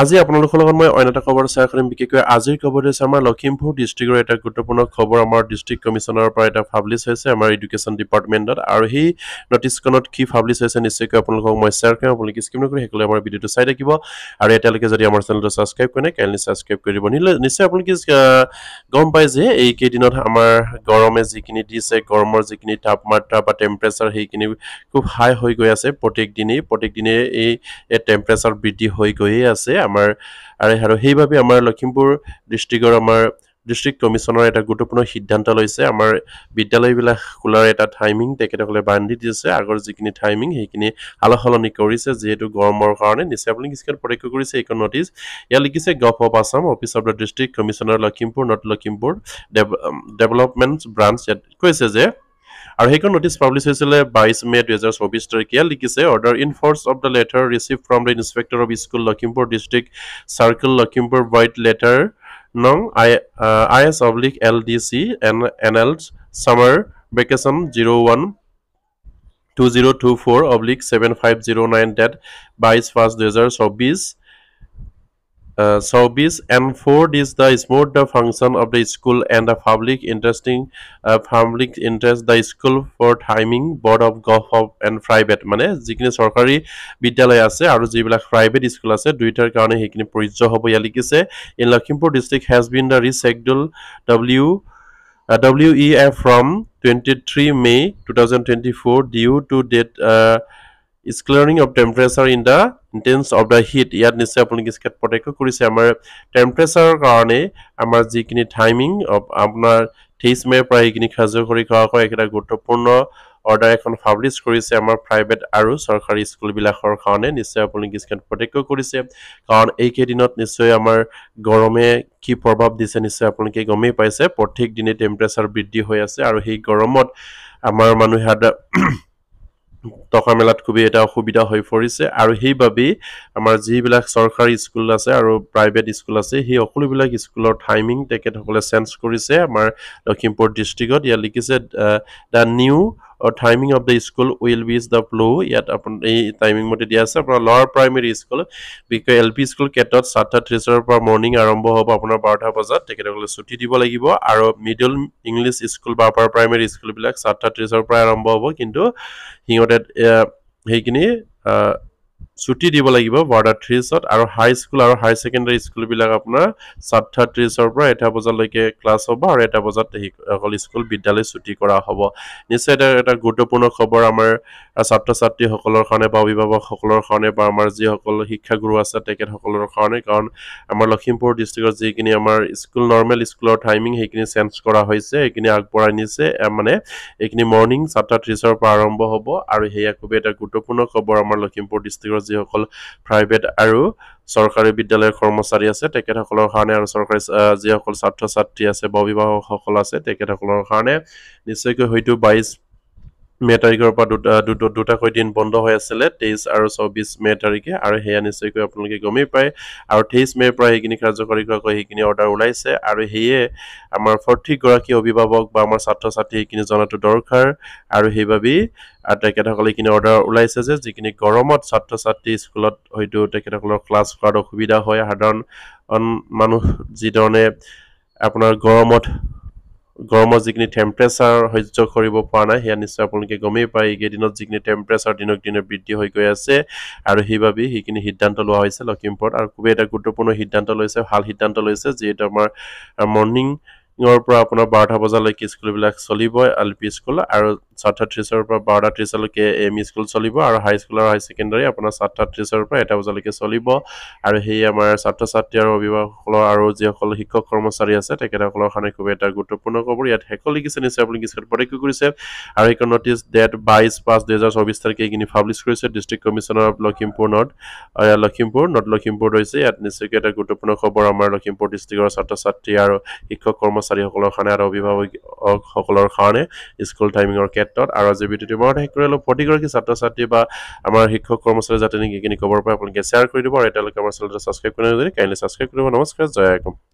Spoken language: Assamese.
আজি আপোনালোকৰ লগত মই অন্য এটা খবৰ শ্বেয়াৰ কৰিম বিশেষকৈ আজিৰ খবৰটো হৈছে আমাৰ লখিমপুৰ ডিষ্ট্ৰিক্টৰ এটা গুৰুত্বপূৰ্ণ খবৰ আমাৰ ডিষ্ট্ৰিক্ট কমিশ্যনৰ পৰা এটা ফাব্লিছ হৈছে আমাৰ এডুকেশ্যন ডিপাৰ্টমেণ্টত আৰু সেই নটিছখনত কি ফাব্লিছ হৈছে নিশ্চয়কৈ আপোনালোকক মই শ্বেয়াৰ কৰিম আপোনালোকে স্কিম নকৰি সেইকলৈ আমাৰ ভিডিঅ'টো চাই থাকিব আৰু এতিয়ালৈকে যদি আমাৰ চেনেলটো ছাবস্ক্ৰাইব কৰে কাইণ্ডলি ছাবস্ক্ৰাইব কৰিব নিলে নিশ্চয় আপোনালোকে গম পায় যে এইকেইদিনত আমাৰ গৰমে যিখিনি দিছে গৰমৰ যিখিনি তাপমাত্ৰা বা টেম্পাৰেচাৰ সেইখিনি খুব হাই হৈ গৈ আছে প্ৰত্যেক দিনেই প্ৰত্যেক দিনেই এই টেম্পাৰেচাৰ বৃদ্ধি হৈ গৈয়ে আছে আমাৰ আৰে আৰু সেইবাবে আমাৰ লখিমপুৰ ডিষ্ট্ৰিক্টৰ আমাৰ ডিষ্ট্ৰিক্ট কমিশ্যনৰ এটা গুৰুত্বপূৰ্ণ সিদ্ধান্ত লৈছে আমাৰ বিদ্যালয়বিলাক খোলাৰ এটা টাইমিং তেখেতসকলে বান্ধি দিছে আগৰ যিখিনি টাইমিং সেইখিনি সলনি কৰিছে যিহেতু গৰমৰ কাৰণে নিচাবলী কিছুমান পৰীক্ষা কৰিছে এইখন নটিচ ইয়াত লিখিছে gov of Assam office of the district commissioner Lakhimpur north Lakhimpur dev development branch ইয়াত কৈছে যে আৰু সেইখন নটিচ পাব্লিছ হৈছিলে বাইছ মে দুহেজাৰ চৌবিছ তাৰিখে লিখিছে order in force of the letter receive from the inspector of school Lakhimpur district circle Lakhimpur white letter নং I I S oblique L D C N N L summer vacation zero' one two zero' two four oblique seven five zero' nine date বাইছ পাঁচ দুহেজাৰ চৌবিছ uh, showbiz and fourth is the smooth the function of the school and the public interesting uh, public interest the school for timing board of golf and private money zikni sorkari bidalai ase aru jibla private school ase duitar karone hekini porijjo hobo yalikise in lakhimpur district has been the reschedule w uh, wef from 23 may 2024 due to date uh, scoring of temperature in the intense of the heat ইয়াত নিশ্চয় আপোনালোকে স্কেট প্ৰত্যক্ষ কৰিছে আমাৰ টেম্পাৰেচাৰৰ কাৰণে আমাৰ যিখিনি টাইমিং অফ আপোনাৰ থেইছ মে'ৰ পৰা এইখিনি কাৰ্যকৰী কৰা হয় এইকেইটা গুৰুত্বপূৰ্ণ অৰ্ডাৰ এখন পাব্লিছ কৰিছে আমাৰ প্ৰাইভেট আৰু চৰকাৰী স্কুলবিলাকৰ কাৰণে নিশ্চয় আপোনালোকে স্কেট প্ৰত্যক্ষ কৰিছে কাৰণ এইকেইদিনত নিশ্চয় আমাৰ গৰমে কি প্ৰভাৱ দিছে নিশ্চয় আপোনালোকে গমেই পাইছে প্ৰত্যেক দিনে টেম্পাৰেচাৰ বৃদ্ধি হৈ আছে আৰু সেই গৰমত আমাৰ মানুহে এটা টকা মেলাত খুবেই এটা অসুবিধা হৈ পৰিছে আৰু সেইবাবেই আমাৰ যিবিলাক চৰকাৰী স্কুল আছে আৰু প্ৰাইভেট স্কুল আছে সেই সকলোবিলাক স্কুলৰ টাইমিং তেখেতসকলে চেঞ্জ কৰিছে আমাৰ লখিমপুৰ ডিষ্ট্ৰিক্টত ইয়াত লিখিছে the new timing of the school will be the below ইয়াত আপুনি এই টাইমিং মতে দিয়া আছে আপোনাৰ লৱাৰ প্ৰাইমেৰী স্কুল বিশেষকৈ এল পি স্কুল কেটত চাৰিটা ত্ৰিছৰ পৰা মৰ্ণিং আৰম্ভ হ'ব আপোনাৰ বাৰটা বজাত তেখেতসকলে ছুটি দিব লাগিব আৰু মিডল ইংলিছ স্কুল বা আপাৰ প্ৰাইমেৰী স্কুলবিলাক চাৰিটা ত্ৰিছৰ পৰা আৰম্ভ হ'ব কিন্তু সিহঁতে সেইখিনি ছুটি দিব লাগিব বৰ্ডাৰ থ্ৰীছত আৰু হাই স্কুল আৰু হায়াৰ ছেকেণ্ডেৰী স্কুলবিলাক আপোনাৰ চাৰিটা ত্ৰিছৰ পৰা এটা বজালৈকে ক্লাছ হ'ব আৰু এটা বজাত অকল স্কুল বিদ্যালয় ছুটি কৰা হ'ব নিশ্চয় এটা এটা গুৰুত্বপূৰ্ণ খবৰ আমাৰ ছাত্ৰ ছাত্ৰীসকলৰ কাৰণে বা অভিভাৱকসকলৰ কাৰণে বা আমাৰ যিসকল শিক্ষাগুৰু আছে তেখেতসকলৰ কাৰণে কাৰণ আমাৰ লখিমপুৰ ডিষ্ট্ৰিক্টৰ যিখিনি আমাৰ স্কুল নৰ্মেল স্কুলৰ টাইমিং সেইখিনি চেঞ্জ কৰা হৈছে সেইখিনি আগবঢ়াই নিছে মানে এইখিনি মৰ্ণিং চাৰিটা ত্ৰিছৰ পৰা আৰম্ভ হ'ব আৰু সেয়া খুবেই এটা গুৰুত্বপূৰ্ণ খবৰ আমাৰ লখিমপুৰ ডিষ্ট্ৰিক্টৰ যিসকল প্ৰাইভেট আৰু চৰকাৰী বিদ্যালয়ৰ কৰ্মচাৰী আছে তেখেতসকলৰ কাৰণে আৰু চৰকাৰী যিসকল ছাত্ৰ ছাত্ৰী আছে বা অভিভাৱকসকল আছে তেখেতসকলৰ কাৰণে নিশ্চয়কৈ হয়তো বাইছ মে তাৰিখৰ পৰা দুটা দুটাকৈ দিন বন্ধ হৈ আছিলে তেইছ আৰু চৌবিছ মে তাৰিখে আৰু সেয়া নিশ্চয়কৈ আপোনালোকে গমেই পায় আৰু তেইছ মেৰ পৰা সেইখিনি কাৰ্যকৰী হোৱাকৈ সেইখিনি অৰ্ডাৰ ওলাইছে আৰু সেয়ে আমাৰ ফৰ্থিকগৰাকী অভিভাৱক বা আমাৰ ছাত্ৰ ছাত্ৰী সেইখিনি জনাটো দৰকাৰ আৰু সেইবাবেই তেখেতসকলে এইখিনি অৰ্ডাৰ ওলাইছে যে যিখিনি গৰমত ছাত্ৰ ছাত্ৰী স্কুলত হয়তো তেখেতসকলৰ ক্লাছ কৰাত অসুবিধা হয় সাধাৰণ মানুহ যিধৰণে আপোনাৰ গৰমত গৰমৰ যিখিনি টেম্পাৰেচাৰ সহ্য কৰিব পৰা নাই সেয়া নিশ্চয় আপোনালোকে গমেই পায় এইকেইদিনত যিখিনি টেম্পাৰেচাৰ দিনক দিনে বৃদ্ধি হৈ গৈ আছে আৰু সেইবাবে সেইখিনি সিদ্ধান্ত লোৱা হৈছে লখিমপুৰত আৰু খুবেই এটা গুৰুত্বপূৰ্ণ সিদ্ধান্ত লৈছে ভাল সিদ্ধান্ত লৈছে যিহেতু আমাৰ মৰ্ণিং ইঙৰ পৰা আপোনাৰ বাৰটা বজালৈকে স্কুলবিলাক চলিব এল পি স্কুল আৰু চাৰিটা ত্ৰিছৰ পৰা বাৰটা ত্ৰিছলৈকে এম ই স্কুল চলিব আৰু হাইস্কুল আৰু হাই ছেকেণ্ডাৰী আপোনাৰ চাৰিটা ত্ৰিছৰ পৰা এটা বজালৈকে চলিব আৰু সেই আমাৰ ছাত্ৰ ছাত্ৰী আৰু অভিভাৱকসকলৰ আৰু যিসকল শিক্ষক কৰ্মচাৰী আছে তেখেতসকলৰ কাৰণে খুবেই এটা গুৰুত্বপূৰ্ণ খবৰ ইয়াত হেকল লিখিছে নিশ্চয় আপুনি কিছু প্ৰত্যক্ষ কৰিছে আৰু সেইখন নটিছ ডেট বাইছ পাঁচ দুহেজাৰ চৌবিছ তাৰিখে এইখিনি পাব্লিছ কৰিছে district commissioner of Lakhimpur north Lakhimpur north Lakhimpur হৈছে ইয়াত নিশ্চয়কৈ এটা গুৰুত্বপূৰ্ণ খবৰ আমাৰ লখিমপুৰ ডিষ্ট্ৰিক্টৰ ছাত্ৰ ছাত্ৰী আৰু শিক্ষক কৰ্মচাৰী ছাত্ৰ-ছাত্ৰীসকলৰ কাৰণে আৰু অভিভাৱকসকলৰ কাৰণে স্কুল টাইমিঙৰ ক্ষেত্ৰত আৰু আজি ভিডিঅ'টো মই শেষ কৰিলোঁ প্ৰতিগৰাকী ছাত্ৰ-ছাত্ৰী বা আমাৰ শিক্ষক কৰ্মচাৰী যাতে নেকি এইখিনি ক'ব পাৰে আপোনালোকে শ্বেয়াৰ কৰি দিব আৰু এতিয়ালৈকে আমাৰ চেনেলটো ছাবস্ক্ৰাইব কৰি যদি কাইণ্ডলি ছাবস্ক্ৰাইব কৰিব নমস্কাৰ জয় আকম